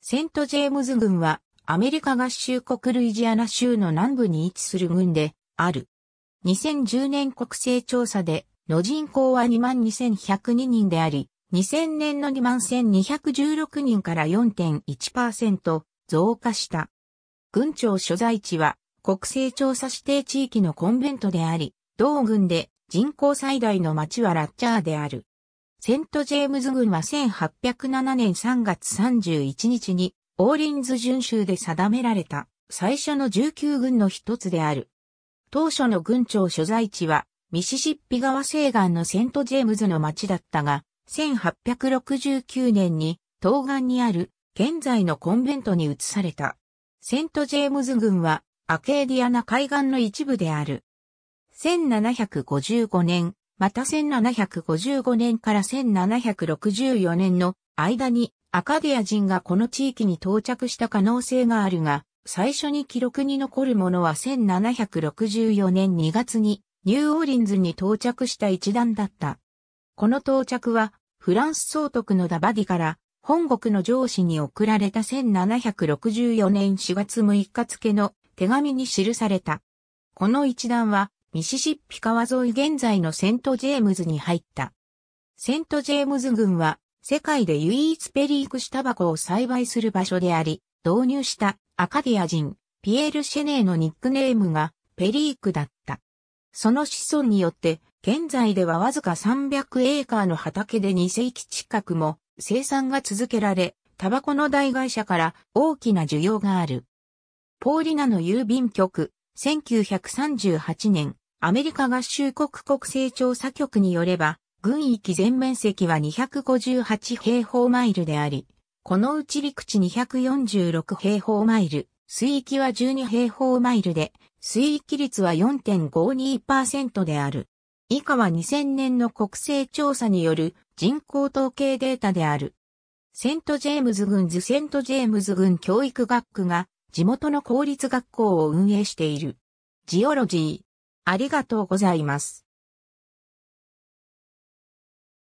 セントジェームズ郡はアメリカ合衆国ルイジアナ州の南部に位置する郡である。2010年国勢調査での人口は22,102人であり、2000年の21,216人から4.1%増加した。郡庁所在地は国勢調査指定地域のコンベントであり、同郡で人口最大の町はラッチャーである。セント・ジェームズ軍は1807年3月31日に、オーリンズ巡州で定められた、最初の19軍の一つである。当初の軍庁所在地は、ミシシッピ川西岸のセント・ジェームズの町だったが、1869年に、東岸にある、現在のコンベントに移された。セント・ジェームズ軍は、アケーディアナ海岸の一部である。1755年、また1755年から1764年の間にアカディア人がこの地域に到着した可能性があるが、最初に記録に残るものは1764年2月にニューオーリンズに到着した一団だった。この到着はフランス総督のダバディから本国の上司に送られた1764年4月6日付の手紙に記された。この一団はミシシッピ川沿い現在のセントジェームズに入った。セントジェームズ郡は世界で唯一ペリークシタバコを栽培する場所であり、導入したアカディア人、ピエール・シェネーのニックネームがペリークだった。その子孫によって、現在ではわずか300エーカーの畑で2世紀近くも生産が続けられ、タバコの大会社から大きな需要がある。ポーリナの郵便局、1938年、アメリカ合衆国国勢調査局によれば、軍域全面積は258平方マイルであり、このうち陸地246平方マイル、水域は12平方マイルで、水域率は4.52%である。以下は2000年の国勢調査による人口統計データである。セントジェームズ軍ズセントジェームズ軍教育学区が地元の公立学校を運営している。ジオロジー。ありがとうございます。